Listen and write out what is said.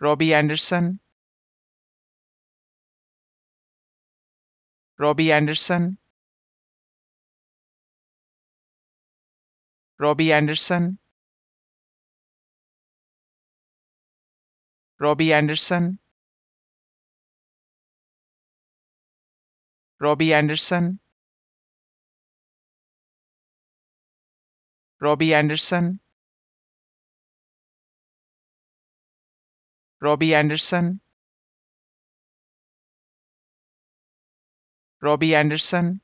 Robbie Anderson Robbie Anderson Robbie Anderson Robbie Anderson Robbie Anderson Robbie Anderson robbie anderson robbie anderson